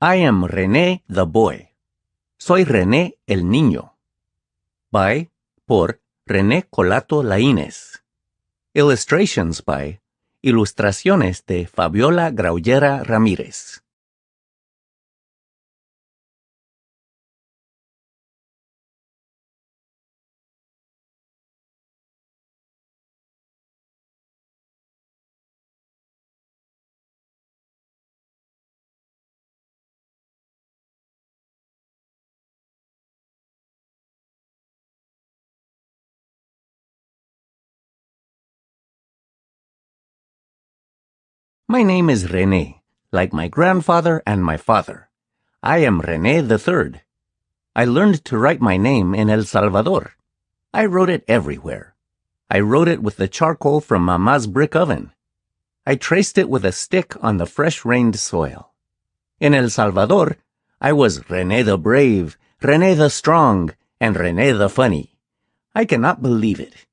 I am René the boy. Soy René el niño. By, por René Colato Laínez. Illustrations by, ilustraciones de Fabiola Graullera Ramírez. My name is René, like my grandfather and my father. I am René III. I learned to write my name in El Salvador. I wrote it everywhere. I wrote it with the charcoal from Mama's brick oven. I traced it with a stick on the fresh rained soil. In El Salvador, I was René the Brave, René the Strong, and René the Funny. I cannot believe it.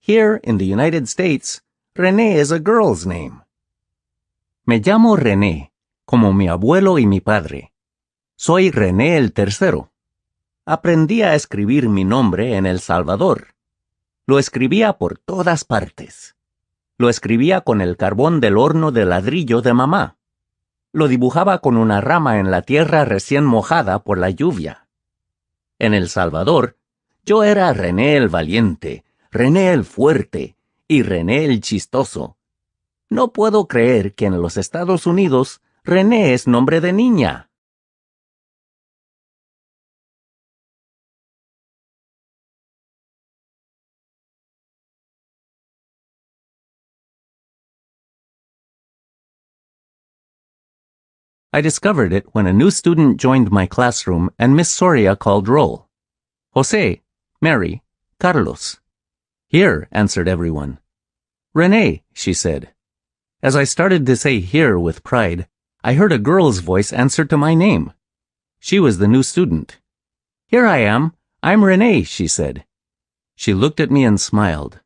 Here in the United States, René is a girl's name. Me llamo René, como mi abuelo y mi padre. Soy René el Tercero. Aprendí a escribir mi nombre en El Salvador. Lo escribía por todas partes. Lo escribía con el carbón del horno de ladrillo de mamá. Lo dibujaba con una rama en la tierra recién mojada por la lluvia. En El Salvador, yo era René el Valiente, René el Fuerte y René el Chistoso No puedo creer que en los Estados Unidos René es nombre de niña. I discovered it when a new student joined my classroom and Miss Soria called roll. Jose, Mary, Carlos. Here, answered everyone. Rene, she said. As I started to say here with pride, I heard a girl's voice answer to my name. She was the new student. Here I am. I'm Renee, she said. She looked at me and smiled.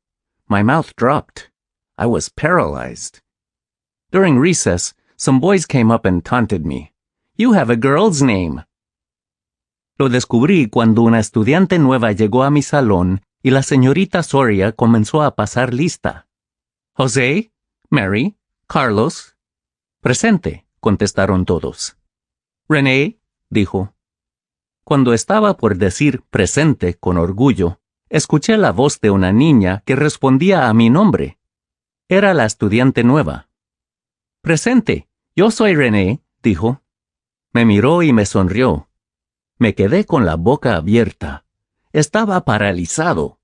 My mouth dropped. I was paralyzed. During recess, some boys came up and taunted me. You have a girl's name. Lo descubrí cuando una estudiante nueva llegó a mi salón y la señorita Soria comenzó a pasar lista. José, Mary, Carlos. Presente, contestaron todos. René, dijo. Cuando estaba por decir presente con orgullo, escuché la voz de una niña que respondía a mi nombre. Era la estudiante nueva. Presente, yo soy René, dijo. Me miró y me sonrió. Me quedé con la boca abierta. Estaba paralizado.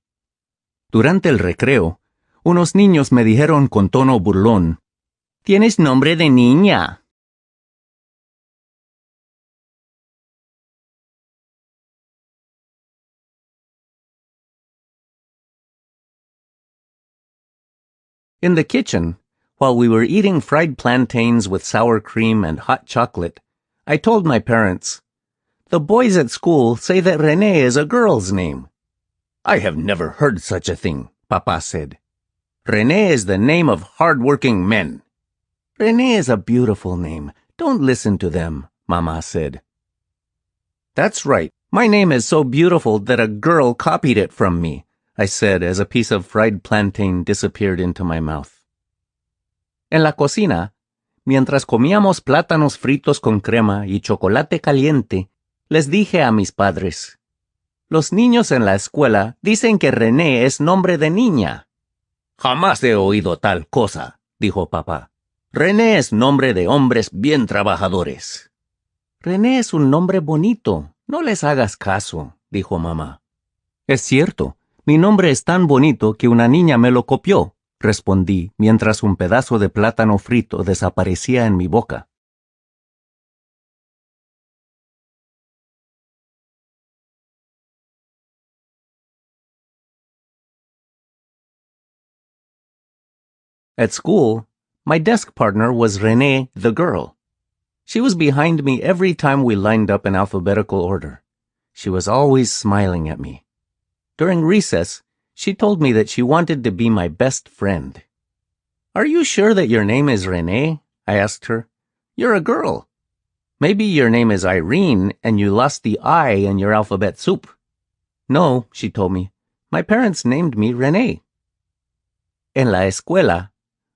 Durante el recreo, unos niños me dijeron con tono burlón, Tienes nombre de niña. In the kitchen, while we were eating fried plantains with sour cream and hot chocolate, I told my parents, The boys at school say that Rene is a girl's name. I have never heard such a thing, Papa said. "Rene is the name of hard-working men. René is a beautiful name. Don't listen to them, Mama said. That's right. My name is so beautiful that a girl copied it from me, I said as a piece of fried plantain disappeared into my mouth. En la cocina, mientras comíamos plátanos fritos con crema y chocolate caliente, les dije a mis padres, los niños en la escuela dicen que René es nombre de niña. Jamás he oído tal cosa, dijo papá. René es nombre de hombres bien trabajadores. René es un nombre bonito. No les hagas caso, dijo mamá. Es cierto, mi nombre es tan bonito que una niña me lo copió, respondí mientras un pedazo de plátano frito desaparecía en mi boca. At school, My desk partner was Renee, the girl. She was behind me every time we lined up in alphabetical order. She was always smiling at me. During recess, she told me that she wanted to be my best friend. Are you sure that your name is Renee? I asked her. You're a girl. Maybe your name is Irene and you lost the I in your alphabet soup. No, she told me. My parents named me Renee. En la escuela,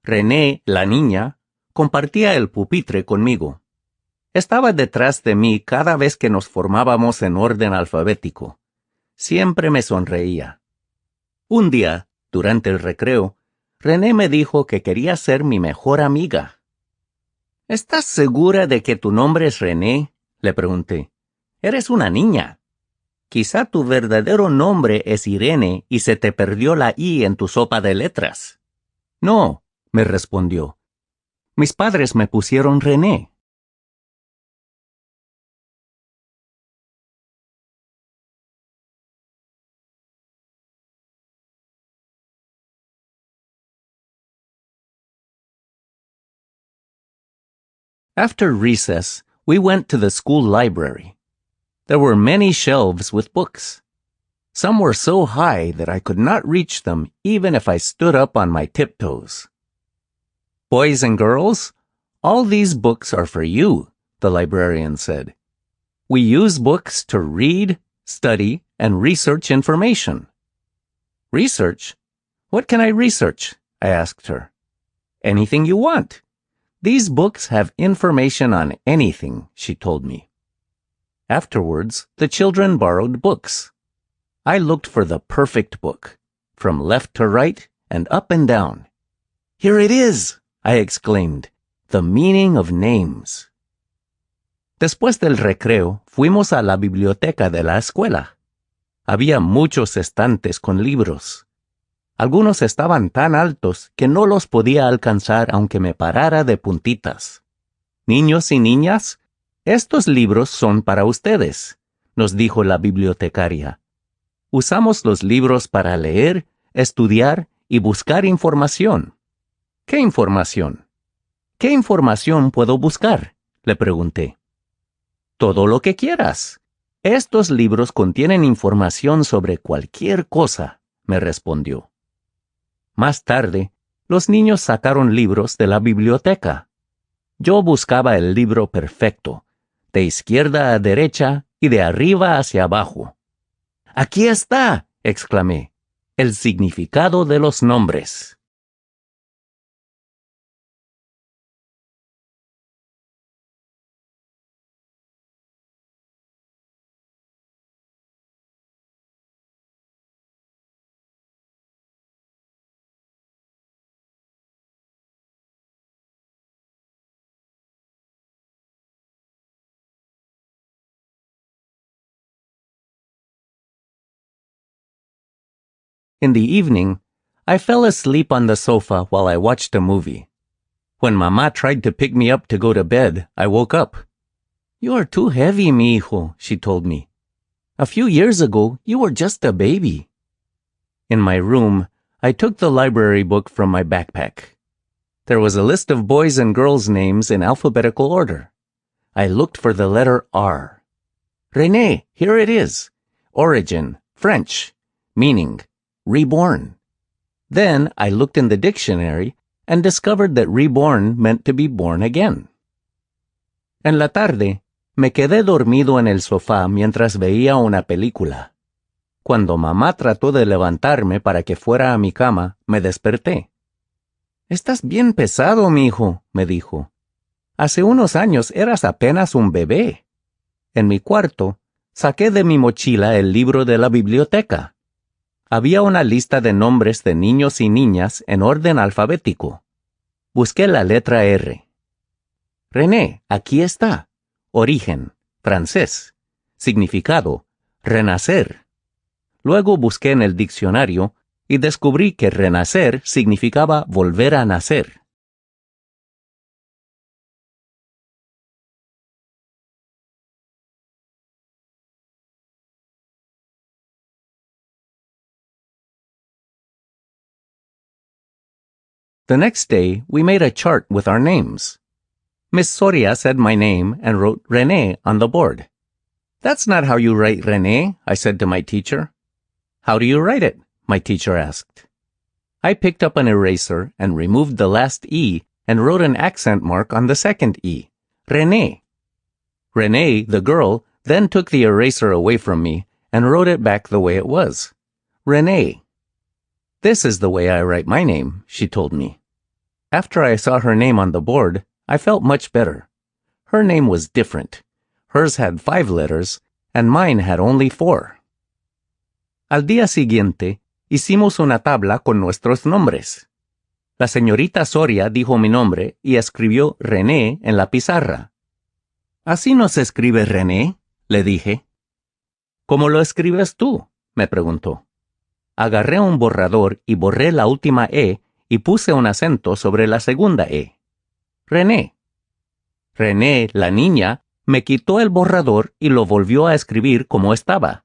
René, la niña, compartía el pupitre conmigo. Estaba detrás de mí cada vez que nos formábamos en orden alfabético. Siempre me sonreía. Un día, durante el recreo, René me dijo que quería ser mi mejor amiga. ¿Estás segura de que tu nombre es René? le pregunté. Eres una niña. Quizá tu verdadero nombre es Irene y se te perdió la I en tu sopa de letras. No, me respondió. Mis padres me pusieron René. After recess, we went to the school library. There were many shelves with books. Some were so high that I could not reach them even if I stood up on my tiptoes. Boys and girls, all these books are for you, the librarian said. We use books to read, study, and research information. Research? What can I research? I asked her. Anything you want. These books have information on anything, she told me. Afterwards, the children borrowed books. I looked for the perfect book, from left to right and up and down. Here it is, I exclaimed. The meaning of names. Después del recreo, fuimos a la biblioteca de la escuela. Había muchos estantes con libros. Algunos estaban tan altos que no los podía alcanzar aunque me parara de puntitas. Niños y niñas, estos libros son para ustedes, nos dijo la bibliotecaria. Usamos los libros para leer, estudiar y buscar información. ¿Qué información? ¿Qué información puedo buscar? le pregunté. Todo lo que quieras. Estos libros contienen información sobre cualquier cosa, me respondió. Más tarde, los niños sacaron libros de la biblioteca. Yo buscaba el libro perfecto, de izquierda a derecha y de arriba hacia abajo. Aquí está, exclamé, el significado de los nombres. In the evening, I fell asleep on the sofa while I watched a movie. When Mama tried to pick me up to go to bed, I woke up. You're too heavy, mi hijo, she told me. A few years ago, you were just a baby. In my room, I took the library book from my backpack. There was a list of boys' and girls' names in alphabetical order. I looked for the letter R. Rene, here it is. Origin, French. Meaning, reborn. Then I looked in the dictionary and discovered that reborn meant to be born again. En la tarde, me quedé dormido en el sofá mientras veía una película. Cuando mamá trató de levantarme para que fuera a mi cama, me desperté. Estás bien pesado, mi hijo, me dijo. Hace unos años eras apenas un bebé. En mi cuarto, saqué de mi mochila el libro de la biblioteca. Había una lista de nombres de niños y niñas en orden alfabético. Busqué la letra R. René, aquí está. Origen, francés. Significado, renacer. Luego busqué en el diccionario y descubrí que renacer significaba volver a nacer. The next day, we made a chart with our names. Miss Soria said my name and wrote Rene on the board. That's not how you write Rene, I said to my teacher. How do you write it? my teacher asked. I picked up an eraser and removed the last E and wrote an accent mark on the second E, Rene. Rene, the girl, then took the eraser away from me and wrote it back the way it was, Rene. This is the way I write my name, she told me. After I saw her name on the board, I felt much better. Her name was different. Hers had five letters, and mine had only four. Al día siguiente, hicimos una tabla con nuestros nombres. La señorita Soria dijo mi nombre y escribió René en la pizarra. ¿Así no se escribe René? le dije. ¿Cómo lo escribes tú? me preguntó. Agarré un borrador y borré la última E y puse un acento sobre la segunda E. René. René, la niña, me quitó el borrador y lo volvió a escribir como estaba.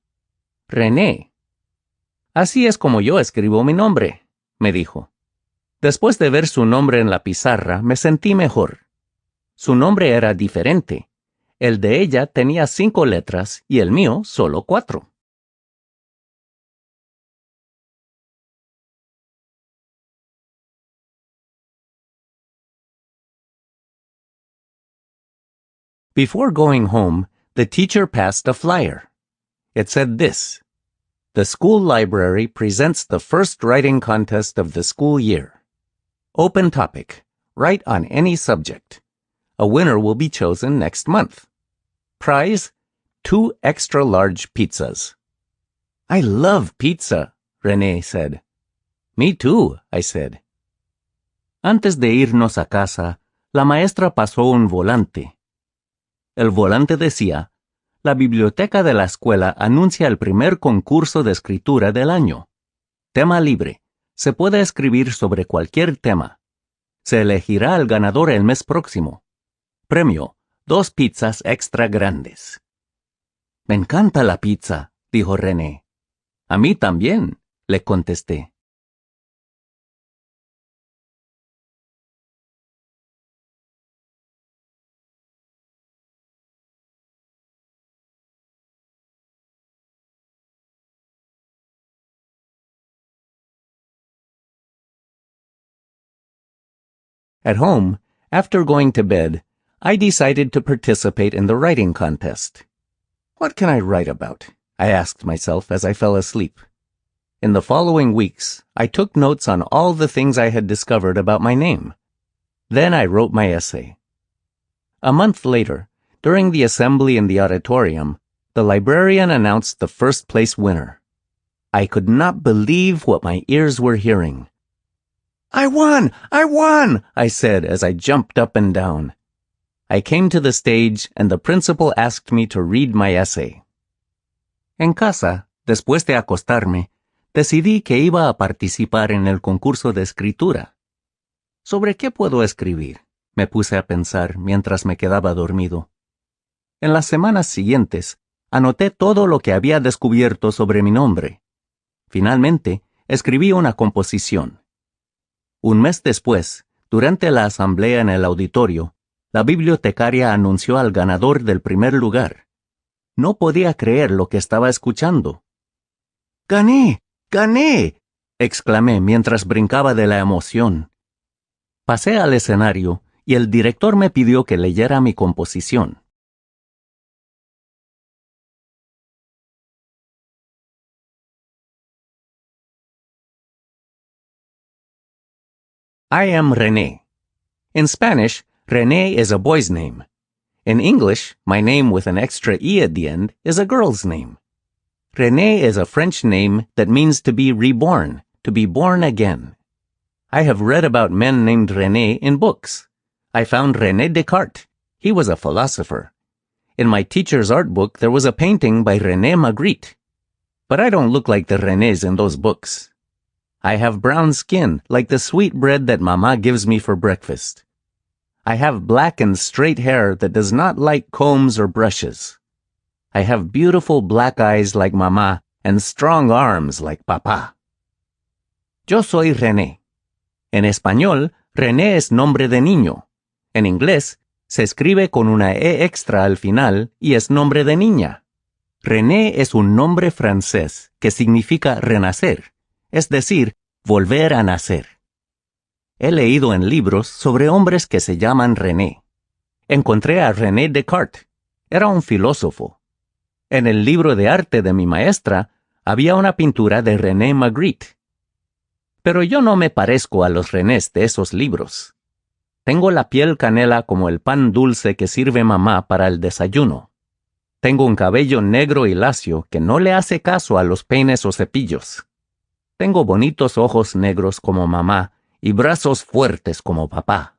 René. Así es como yo escribo mi nombre, me dijo. Después de ver su nombre en la pizarra, me sentí mejor. Su nombre era diferente. El de ella tenía cinco letras y el mío solo cuatro. Before going home, the teacher passed a flyer. It said this, The school library presents the first writing contest of the school year. Open topic. Write on any subject. A winner will be chosen next month. Prize, two extra large pizzas. I love pizza, Renee said. Me too, I said. Antes de irnos a casa, la maestra pasó un volante El volante decía, la biblioteca de la escuela anuncia el primer concurso de escritura del año. Tema libre. Se puede escribir sobre cualquier tema. Se elegirá al ganador el mes próximo. Premio. Dos pizzas extra grandes. Me encanta la pizza, dijo René. A mí también, le contesté. At home, after going to bed, I decided to participate in the writing contest. What can I write about? I asked myself as I fell asleep. In the following weeks, I took notes on all the things I had discovered about my name. Then I wrote my essay. A month later, during the assembly in the auditorium, the librarian announced the first place winner. I could not believe what my ears were hearing. I won! I won! I said as I jumped up and down. I came to the stage and the principal asked me to read my essay. En casa, después de acostarme, decidí que iba a participar en el concurso de escritura. ¿Sobre qué puedo escribir? me puse a pensar mientras me quedaba dormido. En las semanas siguientes, anoté todo lo que había descubierto sobre mi nombre. Finalmente, escribí una composición. Un mes después, durante la asamblea en el auditorio, la bibliotecaria anunció al ganador del primer lugar. No podía creer lo que estaba escuchando. ¡Gané! ¡Gané! exclamé mientras brincaba de la emoción. Pasé al escenario y el director me pidió que leyera mi composición. I am Rene. In Spanish, Rene is a boy's name. In English, my name with an extra E at the end is a girl's name. Rene is a French name that means to be reborn, to be born again. I have read about men named Rene in books. I found Rene Descartes. He was a philosopher. In my teacher's art book, there was a painting by Rene Magritte. But I don't look like the Renés in those books. I have brown skin, like the sweet bread that Mama gives me for breakfast. I have black and straight hair that does not like combs or brushes. I have beautiful black eyes like Mama and strong arms like Papa. Yo soy René. En español, René es nombre de niño. En inglés, se escribe con una E extra al final y es nombre de niña. René es un nombre francés que significa renacer es decir, volver a nacer. He leído en libros sobre hombres que se llaman René. Encontré a René Descartes. Era un filósofo. En el libro de arte de mi maestra había una pintura de René Magritte. Pero yo no me parezco a los Renés de esos libros. Tengo la piel canela como el pan dulce que sirve mamá para el desayuno. Tengo un cabello negro y lacio que no le hace caso a los peines o cepillos. Tengo bonitos ojos negros como mamá y brazos fuertes como papá.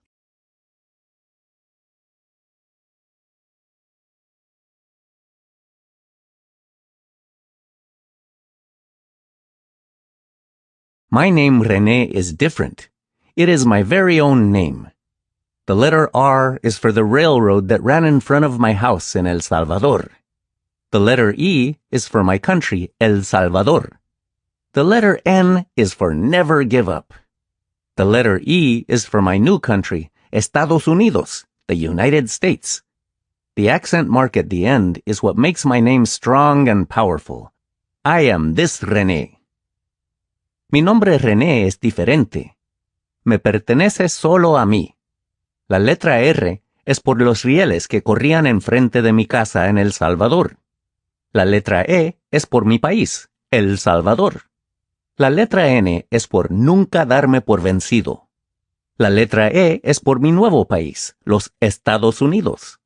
My name René is different. It is my very own name. The letter R is for the railroad that ran in front of my house in El Salvador. The letter E is for my country, El Salvador. The letter N is for never give up. The letter E is for my new country, Estados Unidos, the United States. The accent mark at the end is what makes my name strong and powerful. I am this René. Mi nombre René es diferente. Me pertenece solo a mí. La letra R es por los rieles que corrían enfrente de mi casa en El Salvador. La letra E es por mi país, El Salvador. La letra N es por nunca darme por vencido. La letra E es por mi nuevo país, los Estados Unidos.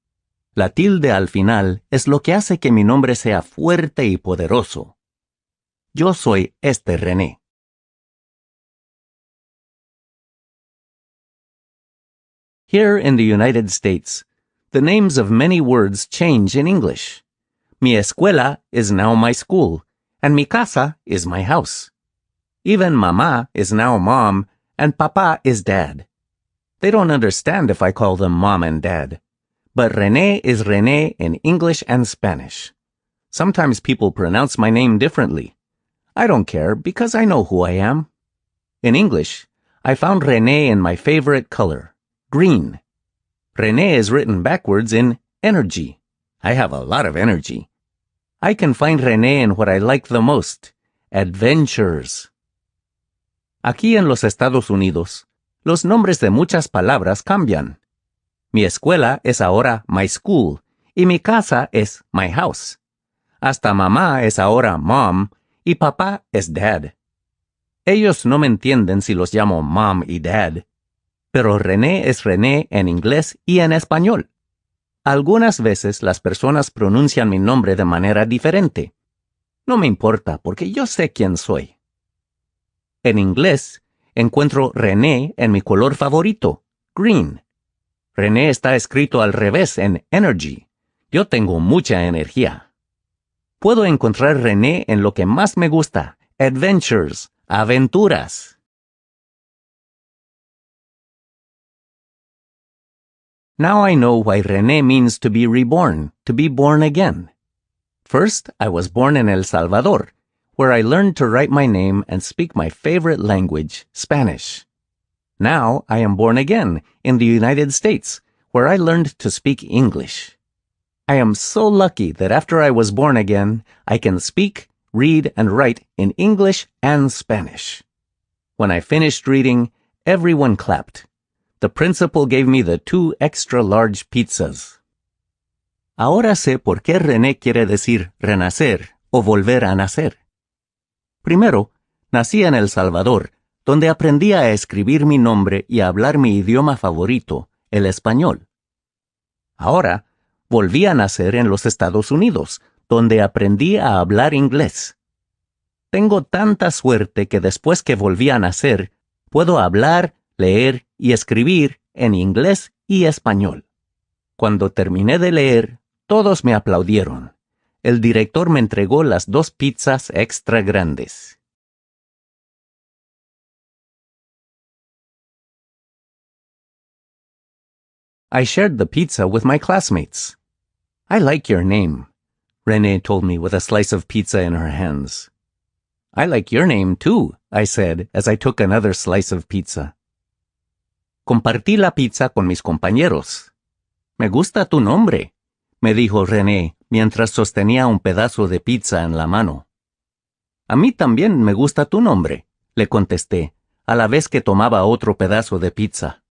La tilde al final es lo que hace que mi nombre sea fuerte y poderoso. Yo soy este René. Here in the United States, the names of many words change in English. Mi escuela is now my school, and mi casa is my house. Even Mama is now Mom, and Papa is Dad. They don't understand if I call them Mom and Dad. But Rene is Rene in English and Spanish. Sometimes people pronounce my name differently. I don't care because I know who I am. In English, I found Rene in my favorite color, green. Rene is written backwards in energy. I have a lot of energy. I can find Rene in what I like the most, adventures. Aquí en los Estados Unidos, los nombres de muchas palabras cambian. Mi escuela es ahora my school y mi casa es my house. Hasta mamá es ahora mom y papá es dad. Ellos no me entienden si los llamo mom y dad, pero René es René en inglés y en español. Algunas veces las personas pronuncian mi nombre de manera diferente. No me importa porque yo sé quién soy. En inglés, encuentro René en mi color favorito, green. René está escrito al revés en energy. Yo tengo mucha energía. Puedo encontrar René en lo que más me gusta, adventures, aventuras. Now I know why René means to be reborn, to be born again. First, I was born in El Salvador, where I learned to write my name and speak my favorite language, Spanish. Now I am born again in the United States, where I learned to speak English. I am so lucky that after I was born again, I can speak, read, and write in English and Spanish. When I finished reading, everyone clapped. The principal gave me the two extra large pizzas. Ahora sé por qué René quiere decir renacer o volver a nacer. Primero, nací en El Salvador, donde aprendí a escribir mi nombre y a hablar mi idioma favorito, el español. Ahora, volví a nacer en los Estados Unidos, donde aprendí a hablar inglés. Tengo tanta suerte que después que volví a nacer, puedo hablar, leer y escribir en inglés y español. Cuando terminé de leer, todos me aplaudieron. el director me entregó las dos pizzas extra grandes. I shared the pizza with my classmates. I like your name, Renee told me with a slice of pizza in her hands. I like your name too, I said as I took another slice of pizza. Compartí la pizza con mis compañeros. Me gusta tu nombre, me dijo René mientras sostenía un pedazo de pizza en la mano. A mí también me gusta tu nombre, le contesté, a la vez que tomaba otro pedazo de pizza.